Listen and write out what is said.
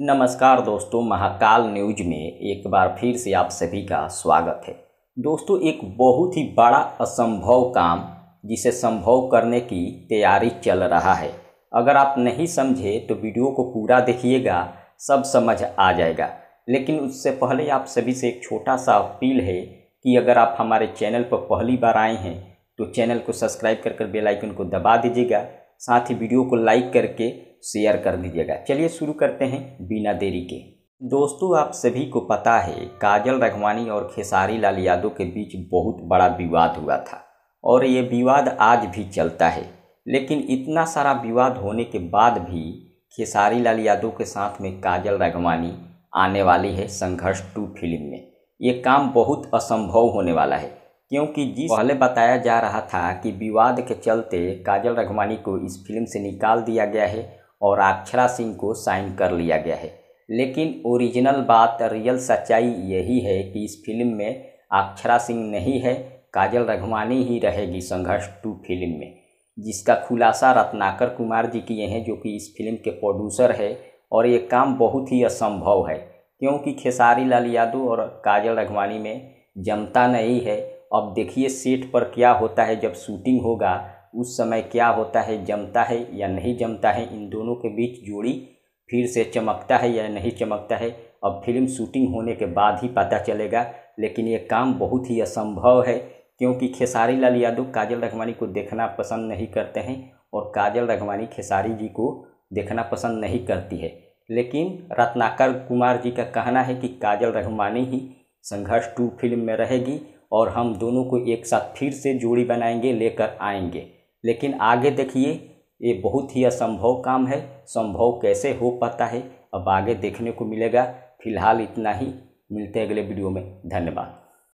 नमस्कार दोस्तों महाकाल न्यूज में एक बार फिर से आप सभी का स्वागत है दोस्तों एक बहुत ही बड़ा असंभव काम जिसे संभव करने की तैयारी चल रहा है अगर आप नहीं समझे तो वीडियो को पूरा देखिएगा सब समझ आ जाएगा लेकिन उससे पहले आप सभी से एक छोटा सा अपील है कि अगर आप हमारे चैनल पर पहली बार आए हैं तो चैनल को सब्सक्राइब कर कर बेलाइकन को दबा दीजिएगा साथ ही वीडियो को लाइक करके शेयर कर दीजिएगा चलिए शुरू करते हैं बिना देरी के दोस्तों आप सभी को पता है काजल रघवानी और खेसारी लाल यादव के बीच बहुत बड़ा विवाद हुआ था और ये विवाद आज भी चलता है लेकिन इतना सारा विवाद होने के बाद भी खेसारी लाल यादव के साथ में काजल रघवानी आने वाली है संघर्ष टू फिल्म में ये काम बहुत असंभव होने वाला है क्योंकि जिस पहले बताया जा रहा था कि विवाद के चलते काजल रघवानी को इस फिल्म से निकाल दिया गया है और अक्षरा सिंह को साइन कर लिया गया है लेकिन ओरिजिनल बात रियल सच्चाई यही है कि इस फिल्म में अक्षरा सिंह नहीं है काजल रघवानी ही रहेगी संघर्ष टू फिल्म में जिसका खुलासा रत्नाकर कुमार जी किए हैं जो कि इस फिल्म के प्रोड्यूसर है और ये काम बहुत ही असंभव है क्योंकि खेसारी लाल यादव और काजल रघवानी में जमता नहीं है अब देखिए सेट पर क्या होता है जब शूटिंग होगा उस समय क्या होता है जमता है या नहीं जमता है इन दोनों के बीच जोड़ी फिर से चमकता है या नहीं चमकता है अब फिल्म शूटिंग होने के बाद ही पता चलेगा लेकिन ये काम बहुत ही असंभव है क्योंकि खेसारी लाल यादव काजल रघवानी को देखना पसंद नहीं करते हैं और काजल रघवानी खेसारी जी को देखना पसंद नहीं करती है लेकिन रत्नाकर कुमार जी का कहना है कि काजल रघवानी ही संघर्ष टू फिल्म में रहेगी और हम दोनों को एक साथ फिर से जोड़ी बनाएंगे लेकर आएंगे लेकिन आगे देखिए ये बहुत ही असंभव काम है संभव कैसे हो पाता है अब आगे देखने को मिलेगा फिलहाल इतना ही मिलते हैं अगले वीडियो में धन्यवाद